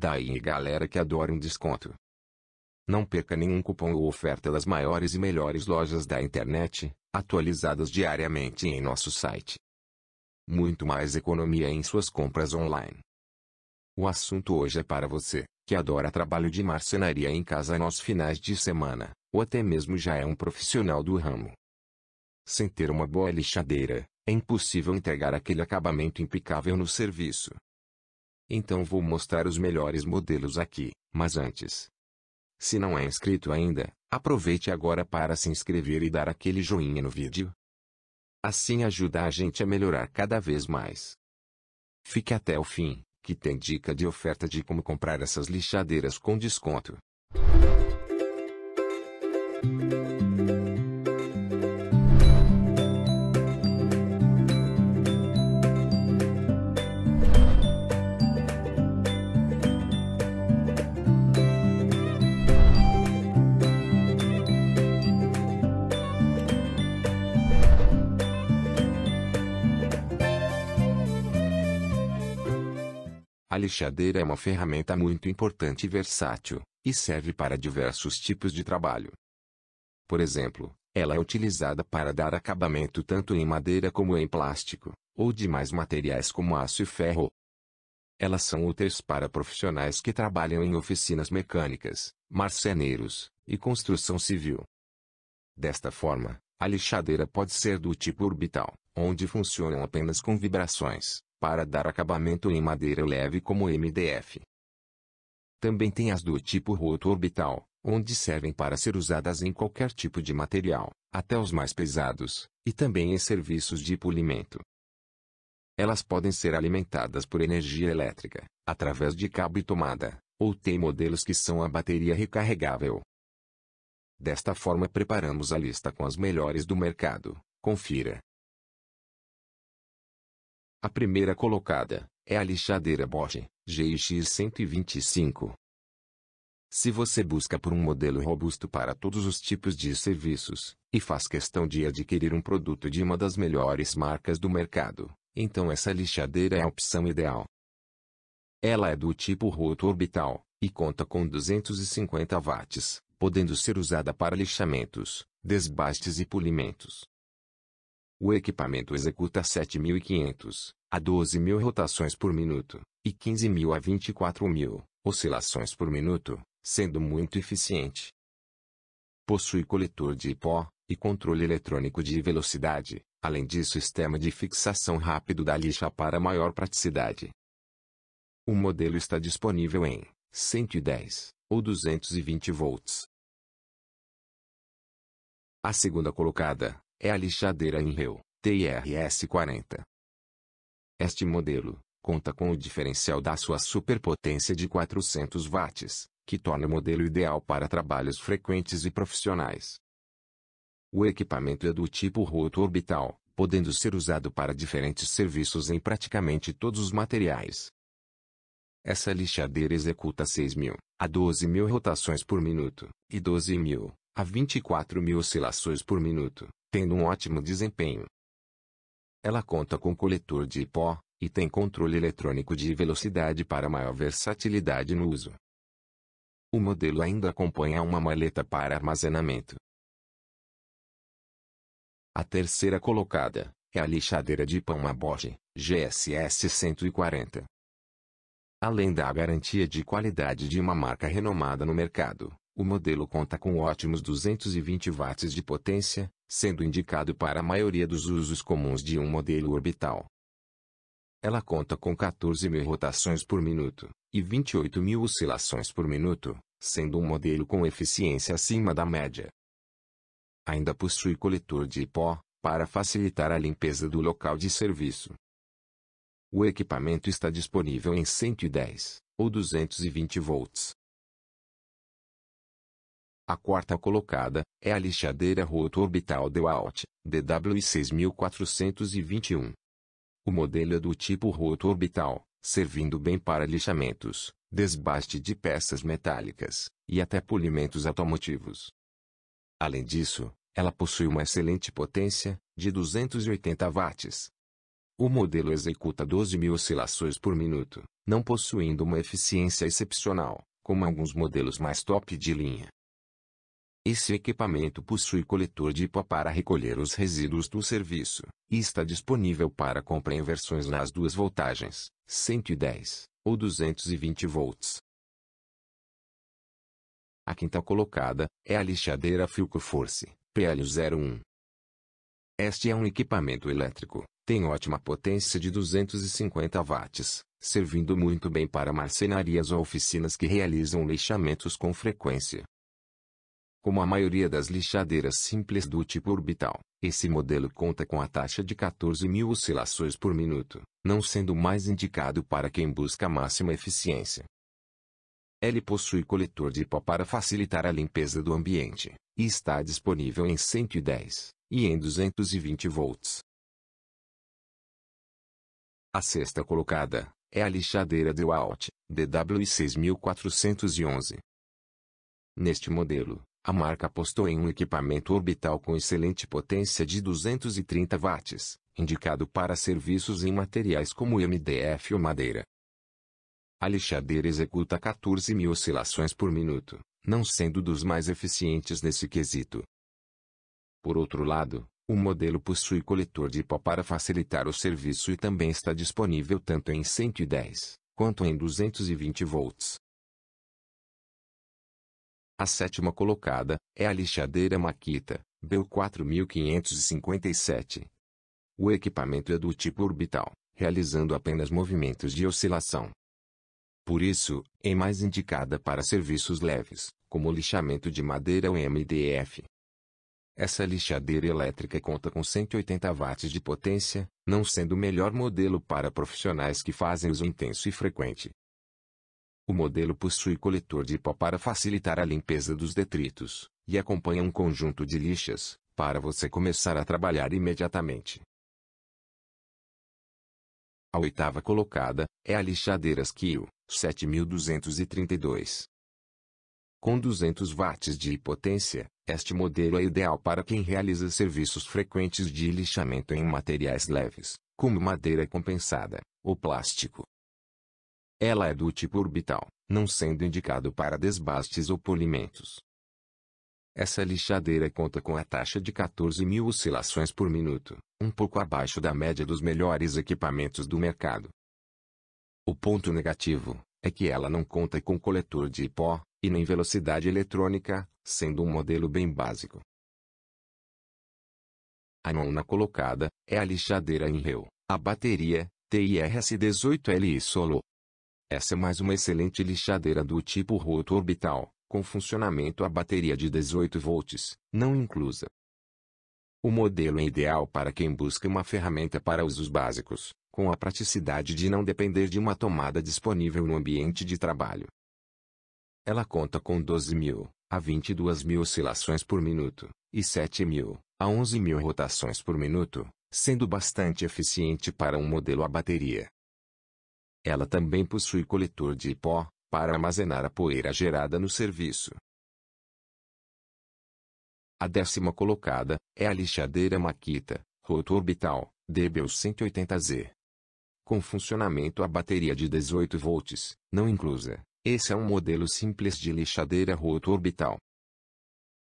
Daí galera que adora um desconto. Não perca nenhum cupom ou oferta das maiores e melhores lojas da internet, atualizadas diariamente em nosso site. Muito mais economia em suas compras online. O assunto hoje é para você, que adora trabalho de marcenaria em casa nos finais de semana, ou até mesmo já é um profissional do ramo. Sem ter uma boa lixadeira, é impossível entregar aquele acabamento impecável no serviço, então vou mostrar os melhores modelos aqui, mas antes. Se não é inscrito ainda, aproveite agora para se inscrever e dar aquele joinha no vídeo. Assim ajuda a gente a melhorar cada vez mais. Fique até o fim, que tem dica de oferta de como comprar essas lixadeiras com desconto. A lixadeira é uma ferramenta muito importante e versátil, e serve para diversos tipos de trabalho. Por exemplo, ela é utilizada para dar acabamento tanto em madeira como em plástico, ou demais materiais como aço e ferro. Elas são úteis para profissionais que trabalham em oficinas mecânicas, marceneiros e construção civil. Desta forma, a lixadeira pode ser do tipo orbital, onde funcionam apenas com vibrações, para dar acabamento em madeira leve como MDF. Também tem as do tipo roto orbital, onde servem para ser usadas em qualquer tipo de material, até os mais pesados, e também em serviços de polimento. Elas podem ser alimentadas por energia elétrica, através de cabo e tomada, ou tem modelos que são a bateria recarregável. Desta forma preparamos a lista com as melhores do mercado. Confira. A primeira colocada é a lixadeira Bosch GX 125. Se você busca por um modelo robusto para todos os tipos de serviços e faz questão de adquirir um produto de uma das melhores marcas do mercado, então essa lixadeira é a opção ideal. Ela é do tipo roto orbital e conta com 250 watts, podendo ser usada para lixamentos, desbastes e polimentos. O equipamento executa 7.500 a 12.000 rotações por minuto e 15.000 a 24.000 oscilações por minuto, sendo muito eficiente. Possui coletor de pó e controle eletrônico de velocidade, além de sistema de fixação rápido da lixa para maior praticidade. O modelo está disponível em 110 ou 220 volts. A segunda colocada é a lixadeira Inreu TRS 40. Este modelo conta com o diferencial da sua superpotência de 400 watts, que torna o modelo ideal para trabalhos frequentes e profissionais. O equipamento é do tipo roto orbital, podendo ser usado para diferentes serviços em praticamente todos os materiais. Essa lixadeira executa 6.000 a 12.000 rotações por minuto e 12.000 a 24 mil oscilações por minuto, tendo um ótimo desempenho. Ela conta com coletor de pó, e tem controle eletrônico de velocidade para maior versatilidade no uso. O modelo ainda acompanha uma maleta para armazenamento. A terceira colocada é a lixadeira de pão Bosch GSS 140. Além da garantia de qualidade de uma marca renomada no mercado, o modelo conta com ótimos 220 watts de potência, sendo indicado para a maioria dos usos comuns de um modelo orbital. Ela conta com 14 mil rotações por minuto e 28 mil oscilações por minuto, sendo um modelo com eficiência acima da média. Ainda possui coletor de pó, para facilitar a limpeza do local de serviço. O equipamento está disponível em 110 ou 220 volts, a quarta colocada é a lixadeira roto orbital Dewalt, DW6421. O modelo é do tipo roto orbital, servindo bem para lixamentos, desbaste de peças metálicas e até polimentos automotivos. Além disso, ela possui uma excelente potência, de 280 watts. O modelo executa 12 mil oscilações por minuto, não possuindo uma eficiência excepcional, como alguns modelos mais top de linha. Esse equipamento possui coletor de IPA para recolher os resíduos do serviço, e está disponível para compra em versões nas duas voltagens, 110 ou 220 volts. A quinta colocada é a lixadeira Filco Force, PL01. Este é um equipamento elétrico, tem ótima potência de 250 watts, servindo muito bem para marcenarias ou oficinas que realizam lixamentos com frequência, como a maioria das lixadeiras simples do tipo orbital, esse modelo conta com a taxa de 14 mil oscilações por minuto, não sendo mais indicado para quem busca máxima eficiência. Ele possui coletor de pó para facilitar a limpeza do ambiente, e está disponível em 110 e em 220 volts. A sexta colocada é a lixadeira Dewalt DW6411. Neste modelo, a marca apostou em um equipamento orbital com excelente potência de 230 watts, indicado para serviços em materiais como MDF ou madeira. A lixadeira executa 14 mil oscilações por minuto, não sendo dos mais eficientes nesse quesito. Por outro lado, o modelo possui coletor de pó para facilitar o serviço e também está disponível tanto em 110 quanto em 220 volts. A sétima colocada é a lixadeira Makita, Bell 4557. O equipamento é do tipo orbital, realizando apenas movimentos de oscilação. Por isso, é mais indicada para serviços leves, como lixamento de madeira ou MDF. Essa lixadeira elétrica conta com 180 watts de potência, não sendo o melhor modelo para profissionais que fazem uso intenso e frequente, o modelo possui coletor de pó para facilitar a limpeza dos detritos, e acompanha um conjunto de lixas, para você começar a trabalhar imediatamente. A oitava colocada é a lixadeira Skil 7232. Com 200 watts de potência, este modelo é ideal para quem realiza serviços frequentes de lixamento em materiais leves, como madeira compensada, ou plástico, ela é do tipo orbital, não sendo indicado para desbastes ou polimentos. Essa lixadeira conta com a taxa de 14 mil oscilações por minuto, um pouco abaixo da média dos melhores equipamentos do mercado. O ponto negativo é que ela não conta com coletor de pó e nem velocidade eletrônica, sendo um modelo bem básico. A nona colocada é a lixadeira Enreu, a bateria TIRS-18L Solo, essa é mais uma excelente lixadeira do tipo roto orbital, com funcionamento a bateria de 18 volts, não inclusa. O modelo é ideal para quem busca uma ferramenta para usos básicos, com a praticidade de não depender de uma tomada disponível no ambiente de trabalho. Ela conta com 12.000 a 22.000 oscilações por minuto e 7.000 a 11.000 rotações por minuto, sendo bastante eficiente para um modelo a bateria. Ela também possui coletor de pó, para armazenar a poeira gerada no serviço. A décima colocada é a lixadeira Makita, Roto orbital, DBL 180Z. Com funcionamento a bateria de 18 volts, não inclusa, esse é um modelo simples de lixadeira Roto orbital.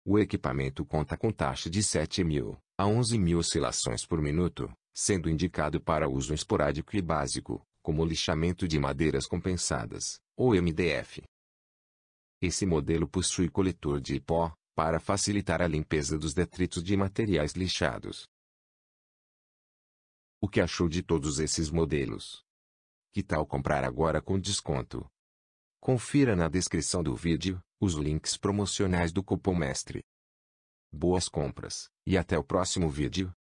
O equipamento conta com taxa de 7.000 a 11.000 oscilações por minuto, sendo indicado para uso esporádico e básico, como lixamento de madeiras compensadas, ou MDF. Esse modelo possui coletor de pó, para facilitar a limpeza dos detritos de materiais lixados. O que achou de todos esses modelos? Que tal comprar agora com desconto? Confira na descrição do vídeo os links promocionais do Cupom Mestre. Boas compras, e até o próximo vídeo.